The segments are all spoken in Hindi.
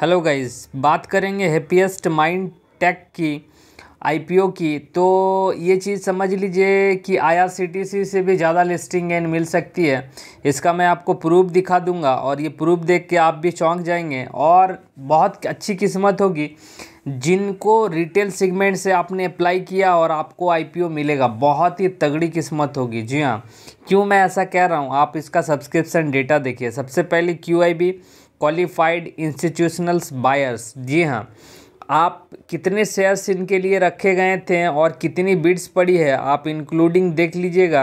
हेलो गाइस बात करेंगे हैप्पीएस्ट माइंड टेक की आईपीओ की तो ये चीज़ समझ लीजिए कि आईआरसीटीसी से भी ज़्यादा लिस्टिंग गेन मिल सकती है इसका मैं आपको प्रूफ दिखा दूंगा और ये प्रूफ देख के आप भी चौंक जाएंगे और बहुत अच्छी किस्मत होगी जिनको रिटेल सेगमेंट से आपने अप्लाई किया और आपको आईपीओ मिलेगा बहुत ही तगड़ी किस्मत होगी जी हाँ क्यों मैं ऐसा कह रहा हूँ आप इसका सब्सक्रिप्शन डेटा देखिए सबसे पहले क्यू क्वालिफाइड इंस्टीट्यूशनल्स बायर्स जी हाँ आप कितने शेयर्स इनके लिए रखे गए थे और कितनी बिड्स पड़ी है आप इंक्लूडिंग देख लीजिएगा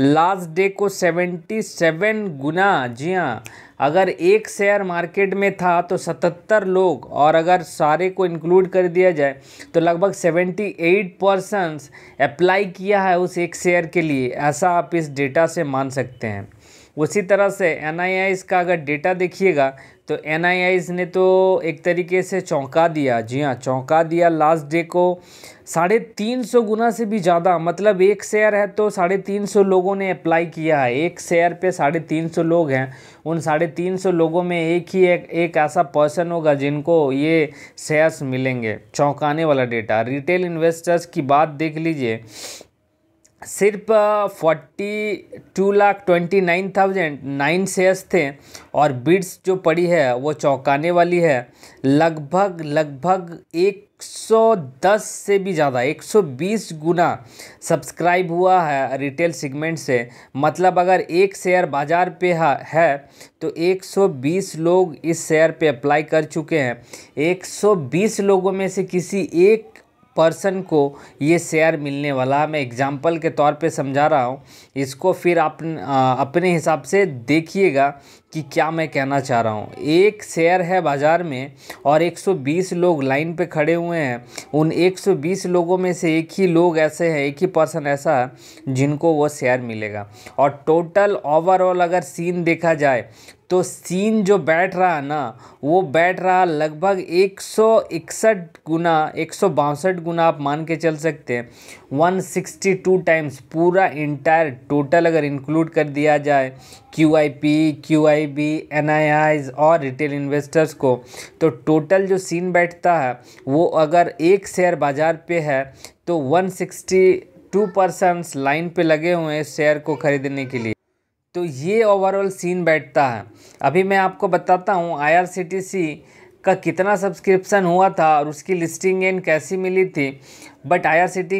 लास्ट डे को सेवेंटी सेवन गुना जी हाँ अगर एक शेयर मार्केट में था तो सतहत्तर लोग और अगर सारे को इंक्लूड कर दिया जाए तो लगभग सेवेंटी एट परसेंट्स अप्लाई किया है उस एक शेयर के लिए ऐसा आप इस डेटा से मान सकते हैं उसी तरह से एन का अगर डेटा देखिएगा तो एन ने तो एक तरीके से चौंका दिया जी हाँ चौंका दिया लास्ट डे को साढ़े तीन सौ गुना से भी ज़्यादा मतलब एक शेयर है तो साढ़े तीन सौ लोगों ने अप्लाई किया है एक शेयर पे साढ़े तीन सौ लोग हैं उन साढ़े तीन सौ लोगों में एक ही एक, एक ऐसा पर्सन होगा जिनको ये शेयर्स मिलेंगे चौंकाने वाला डेटा रिटेल इन्वेस्टर्स की बात देख लीजिए सिर्फ forty two lakh twenty nine thousand nine shares थे और बिड्स जो पड़ी है वो चौंकाने वाली है लगभग लगभग एक सौ दस से भी ज़्यादा एक सौ बीस गुना सब्सक्राइब हुआ है रिटेल सेगमेंट से मतलब अगर एक शेयर बाज़ार पे है तो एक सौ बीस लोग इस शेयर पे अप्लाई कर चुके हैं एक सौ बीस लोगों में से किसी एक पर्सन को ये शेयर मिलने वाला मैं एग्ज़ाम्पल के तौर पे समझा रहा हूँ इसको फिर आप अपने हिसाब से देखिएगा कि क्या मैं कहना चाह रहा हूँ एक शेयर है बाज़ार में और 120 लोग लाइन पे खड़े हुए हैं उन 120 लोगों में से एक ही लोग ऐसे हैं एक ही पर्सन ऐसा है जिनको वो शेयर मिलेगा और टोटल ओवरऑल अगर सीन देखा जाए तो सीन जो बैठ रहा ना वो बैठ रहा लगभग एक गुना एक गुना आप मान के चल सकते हैं 162 टाइम्स पूरा इंटायर टोटल अगर इंक्लूड कर दिया जाए Q I P Q I PIB NIIs और रिटेल इन्वेस्टर्स को तो टोटल जो सीन बैठता है वो अगर एक शेयर बाज़ार पे है तो सिक्सटी टू परसेंट्स लाइन पे लगे हुए हैं शेयर को खरीदने के लिए तो ये ओवरऑल सीन बैठता है अभी मैं आपको बताता हूँ आई का कितना सब्सक्रिप्शन हुआ था और उसकी लिस्टिंग एंड कैसी मिली थी बट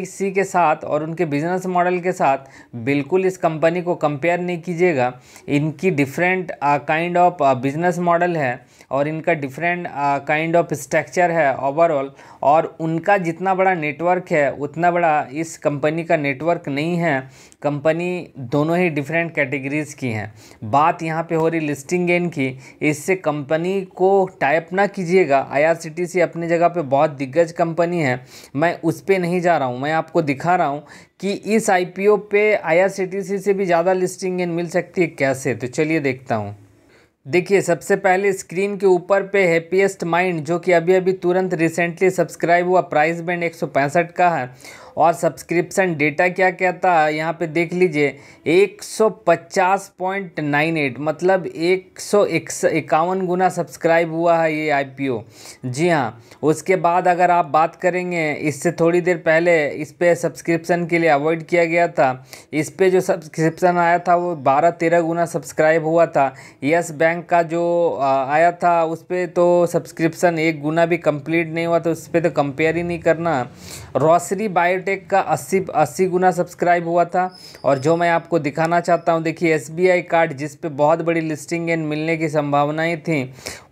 सी के साथ और उनके बिजनेस मॉडल के साथ बिल्कुल इस कंपनी को कंपेयर नहीं कीजिएगा इनकी different kind of business model है और इनका डिफरेंट काइंड ऑफ स्ट्रक्चर है ओवरऑल और उनका जितना बड़ा नेटवर्क है उतना बड़ा इस कंपनी का नेटवर्क नहीं है कंपनी दोनों ही डिफरेंट कैटेगरीज़ की हैं बात यहाँ पे हो रही लिस्टिंग गेन की इससे कंपनी को टाइप ना कीजिएगा आई अपनी जगह पे बहुत दिग्गज कंपनी है मैं उस पर पे नहीं जा रहा हूँ मैं आपको दिखा रहा हूँ कि इस आईपीओ पे आईआरसीटीसी से भी ज़्यादा लिस्टिंग गेन मिल सकती है कैसे तो चलिए देखता हूँ देखिए सबसे पहले स्क्रीन के ऊपर पे हैप्पीएस्ट माइंड जो कि अभी अभी तुरंत रिसेंटली सब्सक्राइब हुआ प्राइस बैंड एक का है और सब्सक्रिप्शन डेटा क्या कहता है यहाँ पे देख लीजिए 150.98 मतलब एक सौ इक्यावन गुना सब्सक्राइब हुआ है ये आईपीओ जी हाँ उसके बाद अगर आप बात करेंगे इससे थोड़ी देर पहले इस पर सब्सक्रिप्शन के लिए अवॉइड किया गया था इस पर जो सब्सक्रिप्शन आया था वो बारह तेरह गुना सब्सक्राइब हुआ था यस बैंक का जो आया था उस पर तो सब्सक्रिप्शन एक गुना भी कम्प्लीट नहीं हुआ तो उस पर तो कंपेयर ही नहीं करना रॉसरी बाय बायोटेक का 80 80 गुना सब्सक्राइब हुआ था और जो मैं आपको दिखाना चाहता हूं देखिए एसबीआई कार्ड जिस पे बहुत बड़ी लिस्टिंग एंड मिलने की संभावनाएं थी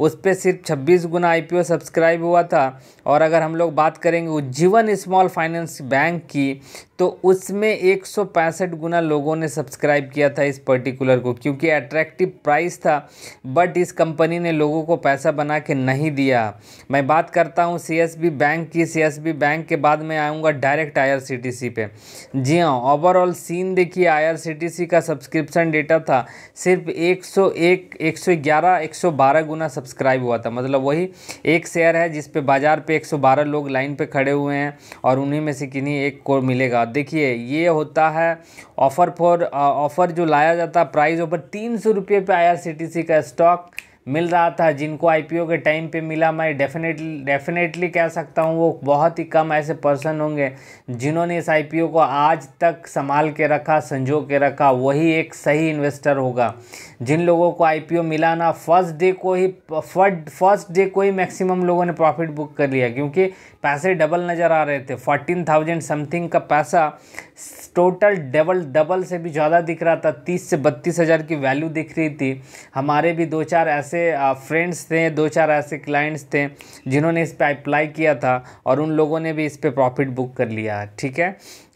उस पर सिर्फ 26 गुना आईपीओ सब्सक्राइब हुआ था और अगर हम लोग बात करेंगे उज्जीवन स्मॉल फाइनेंस बैंक की तो उसमें एक गुना लोगों ने सब्सक्राइब किया था इस पर्टिकुलर को क्योंकि अट्रैक्टिव प्राइस था बट इस कंपनी ने लोगों को पैसा बना के नहीं दिया मैं बात करता हूँ सी बैंक की सी बैंक के बाद मैं आऊँगा डायरेक्ट सी पे जी हाँ ओवरऑल सीन देखिए सी का सब्सक्रिप्शन डेटा था सिर्फ 101 111 112 गुना सब्सक्राइब हुआ था मतलब वही एक शेयर है जिसपे बाज़ार पे 112 लोग लाइन पे खड़े हुए हैं और उन्हीं में से किन्हीं एक को मिलेगा देखिए ये होता है ऑफ़र फॉर ऑफ़र जो लाया जाता है प्राइस ऊपर तीन सौ रुपये पर आई का स्टॉक मिल रहा था जिनको आईपीओ के टाइम पे मिला मैं डेफिनेटली डेफिनेटली कह सकता हूँ वो बहुत ही कम ऐसे पर्सन होंगे जिन्होंने इस आईपीओ को आज तक संभाल के रखा संजो के रखा वही एक सही इन्वेस्टर होगा जिन लोगों को आईपीओ मिला ना फर्स्ट डे को ही फर्स्ट फर्स्ट डे को ही मैक्सिमम लोगों ने प्रॉफिट बुक कर लिया क्योंकि पैसे डबल नज़र आ रहे थे फोर्टीन थाउजेंड समथिंग का पैसा टोटल डबल डबल से भी ज़्यादा दिख रहा था तीस से बत्तीस हज़ार की वैल्यू दिख रही थी हमारे भी दो चार ऐसे ऐसे फ्रेंड्स थे दो चार ऐसे क्लाइंट्स थे जिन्होंने इस पर अप्लाई किया था और उन लोगों ने भी इस पर प्रॉफिट बुक कर लिया ठीक है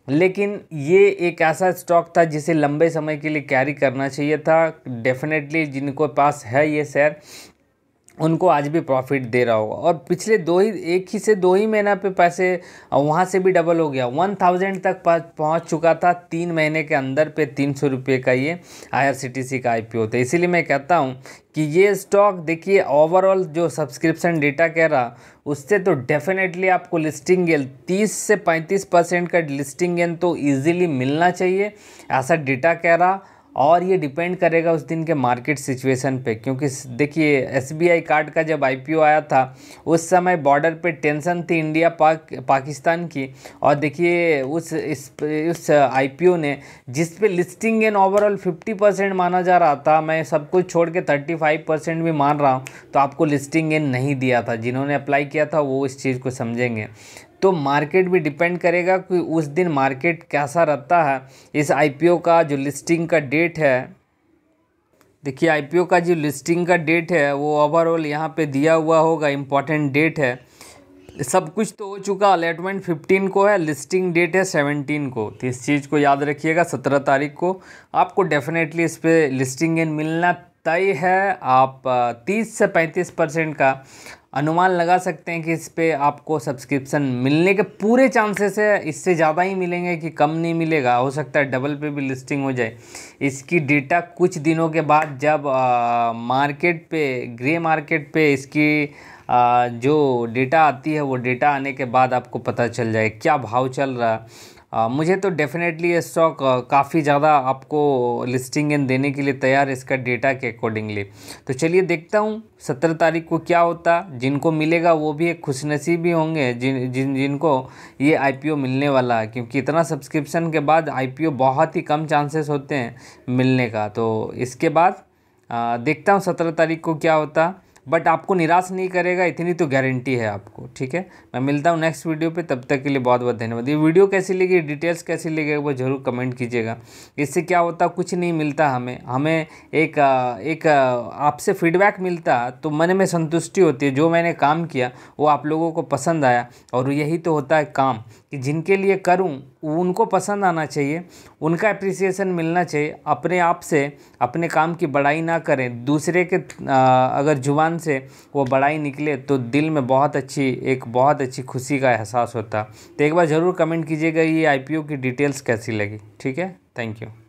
लेकिन ये एक ऐसा स्टॉक था जिसे लंबे समय के लिए कैरी करना चाहिए था डेफिनेटली जिनको पास है ये शेयर उनको आज भी प्रॉफिट दे रहा होगा और पिछले दो ही एक ही से दो ही महीना पे पैसे वहाँ से भी डबल हो गया वन थाउजेंड तक पहुँच चुका था तीन महीने के अंदर पे तीन सौ रुपये का ये आईआरसीटीसी का आईपीओ था इसीलिए मैं कहता हूँ कि ये स्टॉक देखिए ओवरऑल जो सब्सक्रिप्शन डेटा कह रहा उससे तो डेफिनेटली आपको लिस्टिंग गेन 30 से 35 परसेंट का लिस्टिंग गेन तो इजीली मिलना चाहिए ऐसा डेटा कह रहा और ये डिपेंड करेगा उस दिन के मार्केट सिचुएशन पे क्योंकि देखिए एसबीआई कार्ड का जब आईपीओ आया था उस समय बॉर्डर पे टेंशन थी इंडिया पाक पाकिस्तान की और देखिए उस इस उस आईपीओ ने जिस पे लिस्टिंग एन ओवरऑल 50 परसेंट माना जा रहा था मैं सब कुछ छोड़ के 35 परसेंट भी मान रहा हूँ तो आपको लिस्टिंग एन नहीं दिया था जिन्होंने अप्लाई किया था वो इस चीज़ को समझेंगे तो मार्केट भी डिपेंड करेगा कि उस दिन मार्केट कैसा रहता है इस आईपीओ का जो लिस्टिंग का डेट है देखिए आईपीओ का जो लिस्टिंग का डेट है वो ओवरऑल यहाँ पे दिया हुआ होगा इम्पॉर्टेंट डेट है सब कुछ तो हो चुका अलॉटमेंट फिफ्टीन को है लिस्टिंग डेट है सेवनटीन को तो इस चीज़ को याद रखिएगा सत्रह तारीख को आपको डेफिनेटली इस पर लिस्टिंग मिलना तय है आप तीस से पैंतीस परसेंट का अनुमान लगा सकते हैं कि इस पर आपको सब्सक्रिप्शन मिलने के पूरे चांसेस है इससे ज़्यादा ही मिलेंगे कि कम नहीं मिलेगा हो सकता है डबल पे भी लिस्टिंग हो जाए इसकी डेटा कुछ दिनों के बाद जब आ, मार्केट पे ग्रे मार्केट पे इसकी आ, जो डेटा आती है वो डेटा आने के बाद आपको पता चल जाए क्या भाव चल रहा आ, मुझे तो डेफिनेटली ये स्टॉक काफ़ी ज़्यादा आपको लिस्टिंग एंड देने के लिए तैयार है इसका डेटा के अकॉर्डिंगली तो चलिए देखता हूँ सत्रह तारीख को क्या होता जिनको मिलेगा वो भी एक खुशनसीब भी होंगे जिन जिन जिनको ये आईपीओ मिलने वाला है क्योंकि इतना सब्सक्रिप्शन के बाद आईपीओ बहुत ही कम चांसेस होते हैं मिलने का तो इसके बाद आ, देखता हूँ सत्रह तारीख को क्या होता बट आपको निराश नहीं करेगा इतनी तो गारंटी है आपको ठीक है मैं मिलता हूँ नेक्स्ट वीडियो पे तब तक के लिए बहुत बहुत धन्यवाद ये वीडियो कैसी लगी डिटेल्स कैसी लगी वो ज़रूर कमेंट कीजिएगा इससे क्या होता कुछ नहीं मिलता हमें हमें एक एक आपसे फीडबैक मिलता तो मन में संतुष्टि होती है जो मैंने काम किया वो आप लोगों को पसंद आया और यही तो होता है काम कि जिनके लिए करूँ उनको पसंद आना चाहिए उनका अप्रिसिएशन मिलना चाहिए अपने आप से अपने काम की बड़ाई ना करें दूसरे के अगर जुबान से वो बड़ाई निकले तो दिल में बहुत अच्छी एक बहुत अच्छी खुशी का एहसास होता तो एक बार ज़रूर कमेंट कीजिएगा ये आईपीओ की डिटेल्स कैसी लगी ठीक है थैंक यू